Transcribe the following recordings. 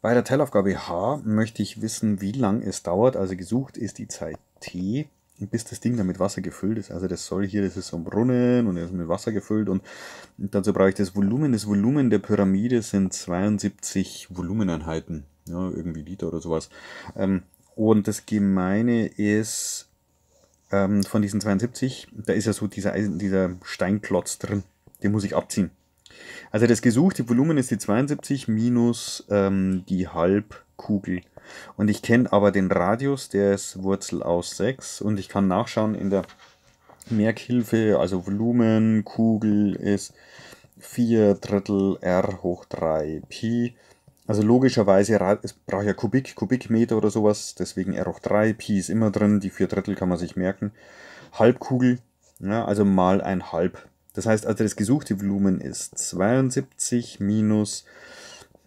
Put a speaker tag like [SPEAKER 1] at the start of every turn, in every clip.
[SPEAKER 1] Bei der Teilaufgabe H möchte ich wissen, wie lang es dauert. Also gesucht ist die Zeit T, bis das Ding dann mit Wasser gefüllt ist. Also das soll hier, das ist so ein Brunnen und er ist mit Wasser gefüllt. Und dazu brauche ich das Volumen. Das Volumen der Pyramide sind 72 Volumeneinheiten. Ja, irgendwie Liter oder sowas. Ähm, und das Gemeine ist, ähm, von diesen 72, da ist ja so dieser, Eisen, dieser Steinklotz drin. Den muss ich abziehen. Also das gesuchte Volumen ist die 72 minus ähm, die Halbkugel. Und ich kenne aber den Radius, der ist Wurzel aus 6. Und ich kann nachschauen in der Merkhilfe, also Volumen, Kugel ist 4 Drittel R hoch 3 Pi. Also logischerweise, es braucht ja Kubik, Kubikmeter oder sowas, deswegen R hoch 3, Pi ist immer drin, die 4 Drittel kann man sich merken. Halbkugel, ja, also mal ein Halb das heißt also, das gesuchte Volumen ist 72 minus,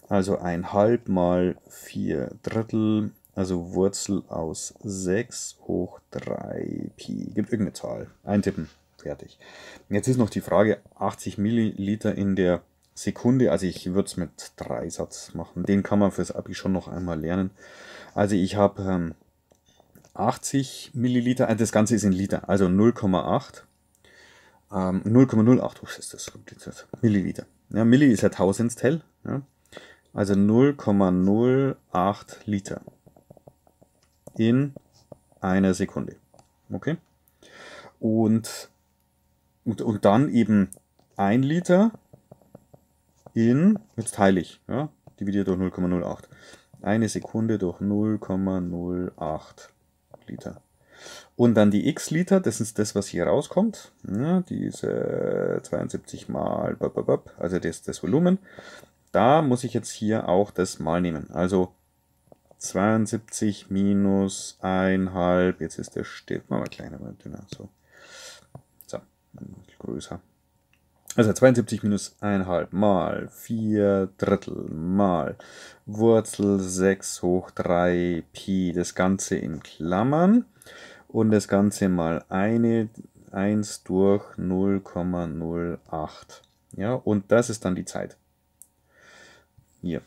[SPEAKER 1] also ein halb mal 4 Drittel, also Wurzel aus 6 hoch 3 Pi. Gibt irgendeine Zahl. Eintippen. Fertig. Jetzt ist noch die Frage, 80 Milliliter in der Sekunde, also ich würde es mit 3 Satz machen. Den kann man fürs Abi schon noch einmal lernen. Also ich habe ähm, 80 Milliliter, also das Ganze ist in Liter, also 0,8 ähm, 0,08 Hochsessuskomplizat, Milliliter. Ja, Milli ist ja Tausendstel, ja? also 0,08 Liter in einer Sekunde. Okay? Und, und, und dann eben ein Liter in, jetzt teile ich, ja, dividiert durch 0,08. Eine Sekunde durch 0,08 Liter. Und dann die x Liter, das ist das, was hier rauskommt. Ja, diese 72 mal, also das, das Volumen. Da muss ich jetzt hier auch das mal nehmen. Also 72 minus 1,5, jetzt ist der Stift, machen wir kleiner, mal dünner, so. So, ein bisschen größer. Also 72 minus 1,5 mal 4 Drittel mal Wurzel 6 hoch 3 Pi, das Ganze in Klammern und das Ganze mal eine 1 durch 0,08. Ja, und das ist dann die Zeit. Hier,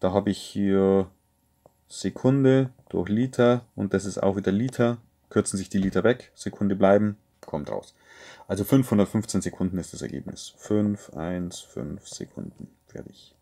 [SPEAKER 1] da habe ich hier Sekunde durch Liter und das ist auch wieder Liter. Kürzen sich die Liter weg, Sekunde bleiben, kommt raus. Also 515 Sekunden ist das Ergebnis. 5, 1, 5 Sekunden. Fertig.